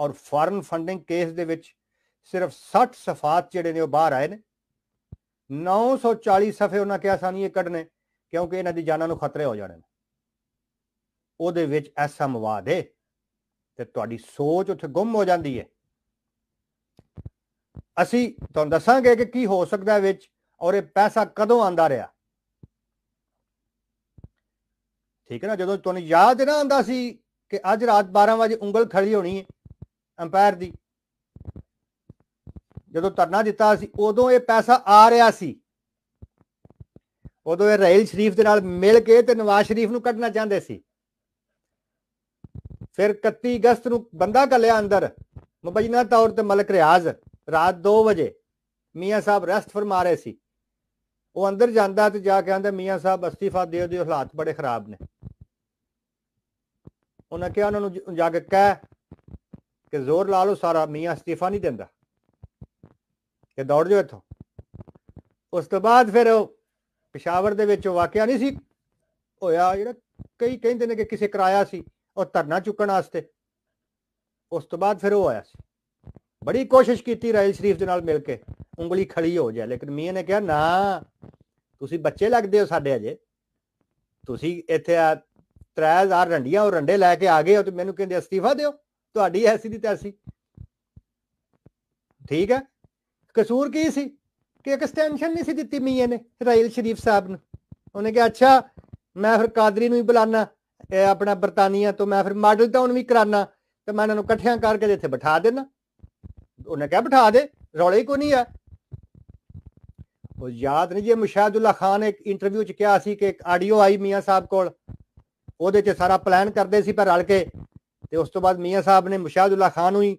ਔਰ foreign funding case ਦੇ ਵਿੱਚ ਸਿਰਫ 60 ਸਫਾਤ ਜਿਹੜੇ ਨੇ ਉਹ ਬਾਹਰ ਆਏ ਨੇ 940 ਸਫੇ ਉਹਨਾਂ ਕਿਹਾ ਸਾਨੂੰ ਇਹ ਕੱਢਨੇ ਕਿਉਂਕਿ ਇਹਨਾਂ ਦੀ ਜਾਨਾਂ ਨੂੰ ਖਤਰੇ ਹੋ ਜਾਣੇ ਨੇ ਉਹਦੇ ਵਿੱਚ ਐਸਾ ਮਵਾਦ ਹੈ ਤੇ ਤੁਹਾਡੀ ਸੋਚ ਉੱਥੇ ਗੁੰਮ ਹੋ ਜਾਂਦੀ ਹੈ ਅਸੀਂ ਤੁਹਾਨੂੰ ਦੱਸਾਂਗੇ ਕਿ ਕੀ ਹੋ ਸਕਦਾ ਵਿੱਚ ਔਰ ਇਹ ਪੈਸਾ ਕਦੋਂ ਆਂਦਾ ਰਿਹਾ ਠੀਕ ਹੈ ਨਾ ਜਦੋਂ ਤੁਹਾਨੂੰ ਯਾਦ ਨਾ ਆਂਦਾ ਸੀ ਕਿ ਅੱਜ ਰਾਤ 12 ਵਜੇ ਉਂਗਲ ਖੜੀ ਹੋਣੀ ਹੈ ਅੰਪਾਇਰ ਦੀ ਜਦੋਂ ਧਰਨਾ ਦਿੱਤਾ ਸੀ ਉਦੋਂ ਇਹ ਪੈਸਾ ਆ ਰਿਹਾ ਸੀ ਉਦੋਂ ਇਹ ਰੈਲ ਸ਼ਰੀਫ ਦੇ ਨਾਲ ਮਿਲ ਕੇ ਤੇ ਨਵਾਜ਼ ਸ਼ਰੀਫ ਨੂੰ ਕੱਢਣਾ ਚਾਹੁੰਦੇ ਸੀ ਫਿਰ 31 ਅਗਸਤ ਨੂੰ ਬੰਦਾ ਕੱਲਿਆ ਅੰਦਰ ਮੁਬੈਨਾ ਤੌਰ ਤੇ ਮਲਕ ਰਿਆਜ਼ ਰਾਤ 2 ਵਜੇ ਮੀਆਂ ਸਾਹਿਬ ਰੈਸਟ ਫਰਮਾ ਰਹੇ ਸੀ ਉਹ ਅੰਦਰ ਜਾਂਦਾ ਤੇ ਜਾ ਕੇ ਆਂਦਾ ਮੀਆਂ ਸਾਹਿਬ ਅਸਤੀਫਾ ਦਿਓ ਦਿਓ ਹਾਲਾਤ ਬੜੇ ਖਰਾਬ ਨੇ ਉਹਨਾਂ ਕਿਹਾ ਉਹਨਾਂ ਨੂੰ ਜਾ ਕੇ ਕਹਿ ਕਿ ਜ਼ੋਰ ਲਾ ਲਓ ਸਾਰਾ ਮੀਆਂ ਅਸਤੀਫਾ ਨਹੀਂ ਦਿੰਦਾ ਕਿ ਦੌੜ ਜਾਓ ਇੱਥੋਂ ਉਸ ਤੋਂ ਬਾਅਦ ਫਿਰ ਉਹ ਪਸ਼ਾਵਰ ਦੇ ਵਿੱਚ ਵਾਕਿਆ ਨਹੀਂ ਸੀ ਹੋਇਆ ਜਿਹੜਾ ਕਈ ਕਹਿੰਦੇ ਨੇ ਕਿ ਕਿਸੇ ਕਰਾਇਆ ਸੀ ਉਹ ਧਰਨਾ ਚੁੱਕਣ ਵਾਸਤੇ ਉਸ ਤੋਂ ਬਾਅਦ ਫਿਰ ਉਹ ਆਇਆ ਸੀ ਬੜੀ ਕੋਸ਼ਿਸ਼ ਕੀਤੀ ਰਾਇਲ ਸ਼ਰੀਫ ਦੇ ਨਾਲ ਮਿਲ ਕੇ ਉਂਗਲੀ ਖੜੀ ਹੋ ਜਾਏ ਲੇਕਿਨ ਮੀਆਂ ਨੇ ਕਿਹਾ ਨਾ ਤੁਸੀਂ ਬੱਚੇ ਲੱਗਦੇ ਹੋ ਸਾਡੇ ਅਜੇ ਤੁਸੀਂ ਇੱਥੇ ਆ 3000 ਰੰਡੀਆਂ ਉਹ ਰੰਡੇ ਲੈ ਕੇ ਆ ਗਏ ਹੋ ਤੇ ਮੈਨੂੰ ਕਹਿੰਦੇ ਅਸਤੀਫਾ ਦਿਓ ਤੁਹਾਡੀ ਐਸੀ ਦੀ ਤੈਸੀ ਠੀਕ ਹੈ ਕਸੂਰ ਕੀ ਸੀ ਕਿ ਐਕਸਟੈਂਸ਼ਨ ਨਹੀਂ ਸੀ ਦਿੱਤੀ ਮੀਆਂ ਨੇ ਰਾਇਲ ਸ਼ਰੀਫ ਸਾਹਿਬ ਨੂੰ ਉਹਨੇ ਕਿਹਾ ਅੱਛਾ ਮੈਂ ਫਿਰ ਕਾਦਰੀ ਨੂੰ ਹੀ ਬੁਲਾਣਾ ਆਪਣਾ ਬਰਤਾਨੀਆ ਤੋਂ ਮੈਂ ਫਿਰ ਮਾਡਲ ਟਾਊਨ ਵੀ ਕਰਾਣਾ ਤੇ ਮੈਂ ਇਹਨਾਂ ਨੂੰ ਇਕੱਠਿਆਂ ਕਰਕੇ ਇੱਥੇ ਬਿਠਾ ਦੇਣਾ ਉਹਨੇ ਕਿਹਾ ਬਿਠਾ ਦੇ ਰੌਲੇ ਕੋ ਨਹੀਂ ਆ ਉਹ ਯਾਦ ਨਹੀਂ ਜੇ ਮੁਸ਼ਾਹਦੁੱਲਾ ਖਾਨ ਇੱਕ ਇੰਟਰਵਿਊ ਚ ਕਿਹਾ ਸੀ ਕਿ ਇੱਕ ਆਡੀਓ ਆਈ ਮੀਆਂ ਸਾਹਿਬ ਕੋਲ ਉਹਦੇ 'ਚ ਸਾਰਾ ਪਲਾਨ ਕਰਦੇ ਸੀ ਪਰ ਰਲ ਕੇ ਤੇ ਉਸ ਤੋਂ ਬਾਅਦ ਮੀਆਂ ਸਾਹਿਬ ਨੇ ਮੁਸ਼ਾਹਦੁੱਲਾ ਖਾਨ ਨੂੰ ਹੀ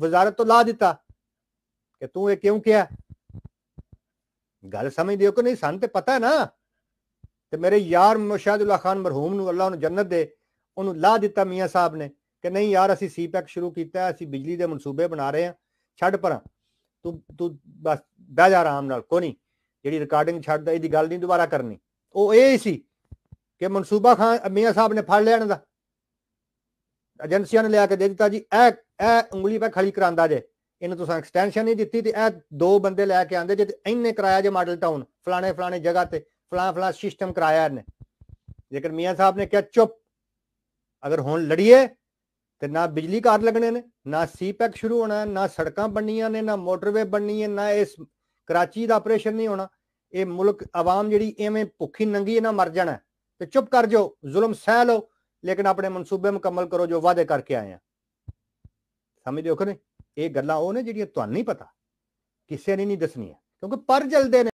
ਵਜ਼ਾਰਤ ਤੋਂ ਲਾ ਦਿੱਤਾ ਕਿ ਤੂੰ ਇਹ ਕਿਉਂ ਕਿਹਾ ਗੱਲ ਸਮਝਦੇ ਹੋ ਕਿ ਨਹੀਂ ਸੰਤ ਪਤਾ ਨਾ ਤੇ ਮੇਰੇ ਯਾਰ ਮੁਸ਼ਾਹਦੁੱਲਾ ਖਾਨ ਮਰਹੂਮ ਨੂੰ ਅੱਲਾਹ ਨੂੰ ਜੰਨਤ ਦੇ ਉਹਨੂੰ ਲਾ ਦਿੱਤਾ ਮੀਆਂ ਸਾਹਿਬ ਨੇ ਕਿ ਨਹੀਂ ਯਾਰ ਅਸੀਂ ਸੀਪੈਕ ਸ਼ੁਰੂ ਕੀਤਾ ਅਸੀਂ ਬਿਜਲੀ ਦੇ ਮਨਸੂਬੇ ਬਣਾ ਰਹੇ ਹਾਂ ਛੱਡ ਪਰਾਂ ਤੂੰ ਤੂੰ ਬਸ ਬਹਿ ਜਾ ਆਰਾਮ ਨਾਲ ਕੋਈ ਨਹੀਂ ਜਿਹੜੀ ਰਿਕਾਰਡਿੰਗ ਛੱਡਦਾ ਇਹਦੀ ਗੱਲ ਨਹੀਂ ਦੁਬਾਰਾ ਕਰਨੀ ਉਹ ਇਹ ਸੀ ਕਿ ਮਨਸੂਬਾ ਖਾਨ ਮੀਆਂ ਸਾਹਿਬ ਨੇ ਫੜ ਲਿਆ ਇਹਨਾਂ ਦਾ ਏਜੰਸੀਆਂ ਨੇ ਲਿਆ ਕੇ ਦੇ ਦਿੱਤਾ ਜੀ ਇਹ ਇਹ ਉਂਗਲੀ ਪੈ ਖੜੀ ਕਰਾਂਦਾ ਜੇ ਇਹਨੂੰ ਤੁਸੀਂ ਐਕਸਟੈਂਸ਼ਨ ਨਹੀਂ ਦਿੱਤੀ ਤੇ ਇਹ ਦੋ ਬੰਦੇ ਲੈ ਕੇ ਆਂਦੇ ਜੇ ਤੇ ਇੰਨੇ ਕਰਾਇਆ ਜੇ ਮਾਡਲ ਟਾਊਨ ਫਲਾਣੇ ਫਲਾਣੇ ਜਗ੍ਹਾ ਤੇ ਫਲਾ ਫਲਾ ਸਿਸਟਮ ਕਰਾਇਆ ਇਹਨੇ ਜੇਕਰ ਮੀਆਂ ਸਾਹਿਬ ਨੇ ਕਿਹਾ ਚੁੱਪ ਅਗਰ ਹੁਣ ਲੜੀਏ ਤੇ ਨਾ ਬਿਜਲੀ ਕਾਰ ਲੱਗਣੇ ਨੇ ਨਾ ਸੀਪੈਕ ਸ਼ੁਰੂ ਹੋਣਾ ਨਾ ਸੜਕਾਂ ਬਣਨੀਆਂ ਨੇ ਨਾ ਮੋਟਰਵੇ ਬਣਨੀ ਹੈ ਨਾ ਇਸ ਕਰਾਚੀ ਦਾ ਆਪਰੇਸ਼ਨ ਨਹੀਂ ਹੋਣਾ ਇਹ ਮੁਲਕ ਆਵਾਮ ਜਿਹੜੀ ਐਵੇਂ ਭੁੱਖੀ ਨੰਗੀ ਨਾ ਮਰ ਜਾਣਾ ਤੇ ਚੁੱਪ ਕਰ ਜਾਓ ਜ਼ੁਲਮ ਸਹਿ ਲਓ ਲੇਕਿਨ ਆਪਣੇ ਮਨਸੂਬੇ ਮੁਕੰਮਲ ਕਰੋ ਜੋ ਵਾਅਦੇ ਕਰਕੇ ਆਏ ਆ ਸਮਝਦੇ ਹੋ ਕਿ ਨਹੀਂ ਇਹ ਗੱਲਾਂ ਉਹ ਨੇ ਜਿਹੜੀਆਂ ਤੁਹਾਨੂੰ ਨਹੀਂ ਪਤਾ ਕਿਸੇ ਨੇ ਨਹੀਂ ਦੱਸਣੀਆਂ ਕਿਉਂਕਿ ਪਰ ਜਲਦੇ ਨੇ